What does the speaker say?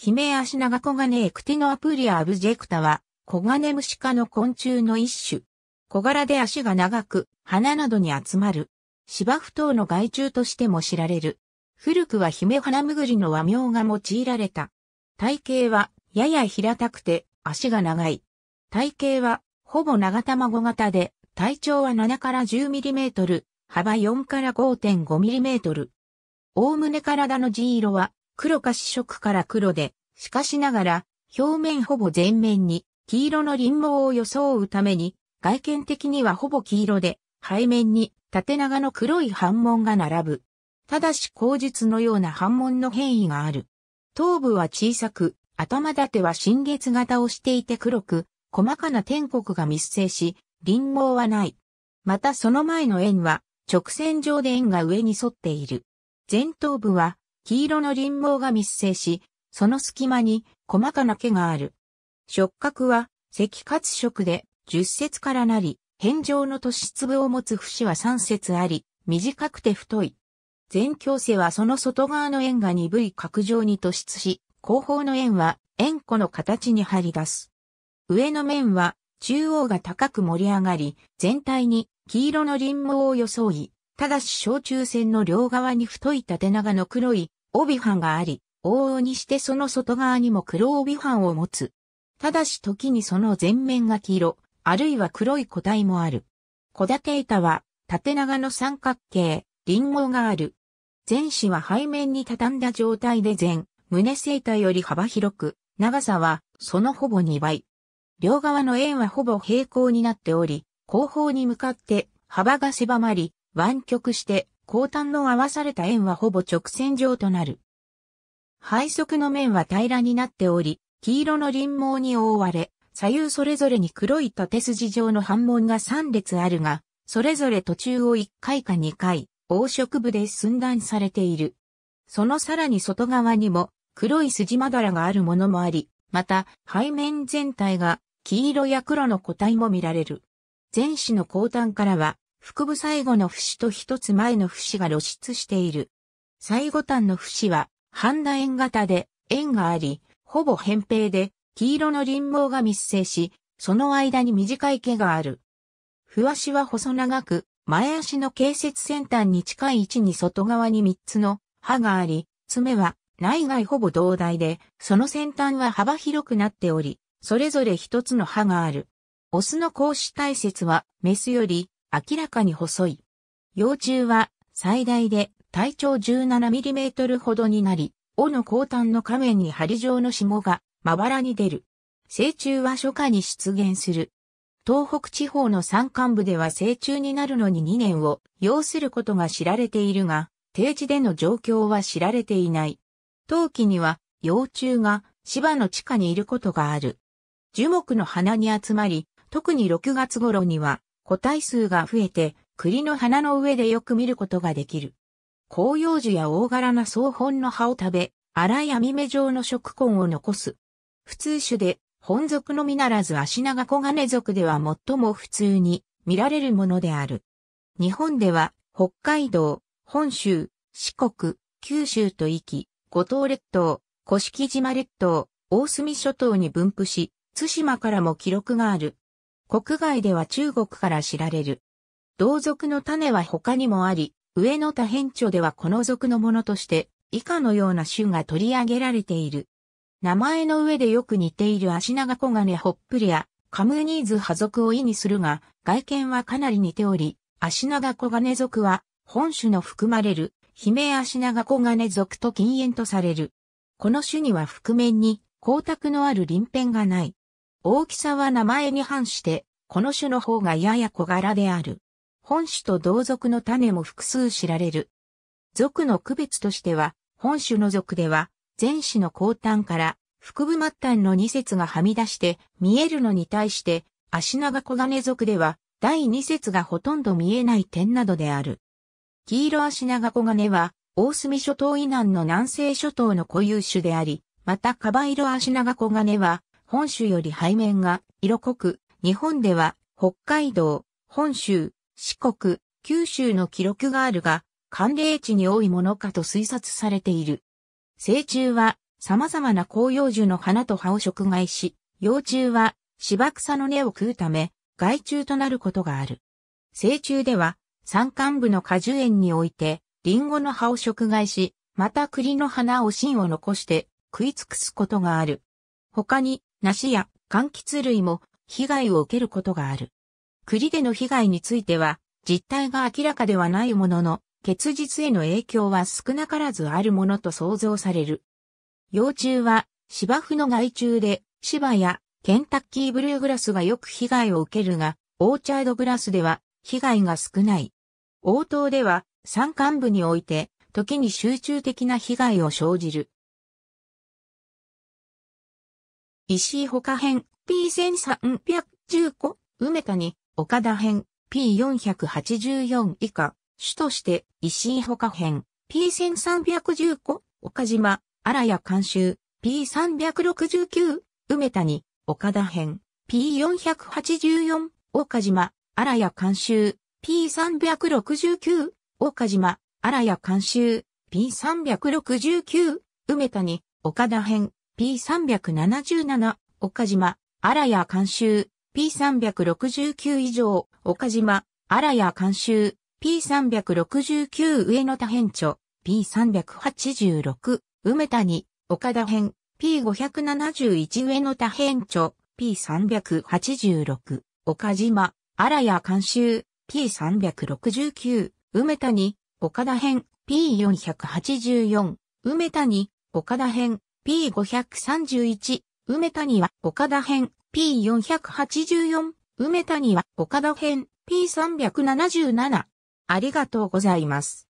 ヒメアシナガコガネエクティノアプリアアブジェクタは、コガネムシ科の昆虫の一種。小柄で足が長く、花などに集まる。芝不等の害虫としても知られる。古くはヒメハナムグリの和名が用いられた。体型は、やや平たくて、足が長い。体型は、ほぼ長卵型で、体長は7から1 0トル、幅4から5 5トル。おおむね体の地色は、黒か紫色から黒で、しかしながら、表面ほぼ全面に黄色の輪毛を装うために、外見的にはほぼ黄色で、背面に縦長の黒い斑紋が並ぶ。ただし口実のような斑紋の変異がある。頭部は小さく、頭立ては新月型をしていて黒く、細かな天国が密生し、輪毛はない。またその前の円は、直線上で円が上に沿っている。前頭部は黄色の輪毛が密生し、その隙間に細かな毛がある。触覚は赤褐色で10節からなり、辺状の突出部を持つ節は3節あり、短くて太い。全強性はその外側の円が鈍い角状に突出し、後方の円は円弧の形に張り出す。上の面は中央が高く盛り上がり、全体に黄色の輪毛を装い、ただし小中線の両側に太い縦長の黒い帯藩があり、往々にしてその外側にも黒帯藩を持つ。ただし時にその全面が黄色、あるいは黒い個体もある。小立板は縦長の三角形、リンゴがある。前肢は背面に畳んだ状態で前、胸セータより幅広く、長さはそのほぼ2倍。両側の円はほぼ平行になっており、後方に向かって幅が狭まり、湾曲して後端の合わされた円はほぼ直線上となる。背側の面は平らになっており、黄色の輪毛に覆われ、左右それぞれに黒い縦筋状の反門が3列あるが、それぞれ途中を1回か2回、黄色部で寸断されている。そのさらに外側にも黒い筋まだらがあるものもあり、また背面全体が黄色や黒の個体も見られる。前肢の後端からは腹部最後の節と一つ前の節が露出している。最後端の節は、半楕円型で、円があり、ほぼ扁平で、黄色の輪毛が密生し、その間に短い毛がある。ふわしは細長く、前足の形節先端に近い位置に外側に3つの歯があり、爪は内外ほぼ同大で、その先端は幅広くなっており、それぞれ1つの歯がある。オスの格子体節はメスより明らかに細い。幼虫は最大で体長1 7トルほどになり、尾の後端の下面に針状の霜がまばらに出る。成虫は初夏に出現する。東北地方の山間部では成虫になるのに2年を要することが知られているが、定地での状況は知られていない。冬季には幼虫が芝の地下にいることがある。樹木の花に集まり、特に6月頃には個体数が増えて、栗の花の上でよく見ることができる。紅葉樹や大柄な草本の葉を食べ、荒い網目状の食根を残す。普通種で、本属のみならず足長小金属では最も普通に見られるものである。日本では、北海道、本州、四国、九州と行き、五島列島、古式島列島、大隅諸島に分布し、津島からも記録がある。国外では中国から知られる。同族の種は他にもあり、上野多辺著ではこの族のものとして、以下のような種が取り上げられている。名前の上でよく似ているアシナガコガネホップリア、カムニーズ派族を意味するが、外見はかなり似ており、アシナガコガネ族は本種の含まれるヒメアシナガコガネ族と禁煙とされる。この種には覆面に光沢のある鱗片がない。大きさは名前に反して、この種の方がやや小柄である。本種と同族の種も複数知られる。族の区別としては、本種の族では、前種の後端から腹部末端の二節がはみ出して見えるのに対して、足長小金族では、第二節がほとんど見えない点などである。黄色足長小金は、大隅諸島以南の南西諸島の固有種であり、またカバ色足長小金は、本州より背面が色濃く、日本では北海道、本州、四国、九州の記録があるが、寒冷地に多いものかと推察されている。成虫は様々な紅葉樹の花と葉を食害し、幼虫は芝草の根を食うため、害虫となることがある。成虫では、山間部の果樹園において、リンゴの葉を食害し、また栗の花を芯を残して食い尽くすことがある。他に、梨や柑橘類も被害を受けることがある。栗での被害については、実態が明らかではないものの、結実への影響は少なからずあるものと想像される。幼虫は芝生の害虫で、芝やケンタッキーブルーグラスがよく被害を受けるが、オーチャードグラスでは被害が少ない。応答では山間部において、時に集中的な被害を生じる。石井ほ他編 P1310 個、梅谷、岡田編 P484 以下、主として石井ほ他編 P1310 個、岡島、荒谷監修 P369、梅谷、岡田編 P484、岡島、荒谷監修 P369、岡島、荒谷監修 P369、梅谷、岡田編 P377、岡島、荒谷監修、P369 以上、岡島、荒谷監修、P369 上野田編著、P386、梅谷、岡田編、P571 上野田編著、P386、岡島、荒谷監修、P369、梅谷、岡田編、P484、梅谷、岡田編、P531、梅谷は岡田編、P484、梅谷は岡田編、P377。ありがとうございます。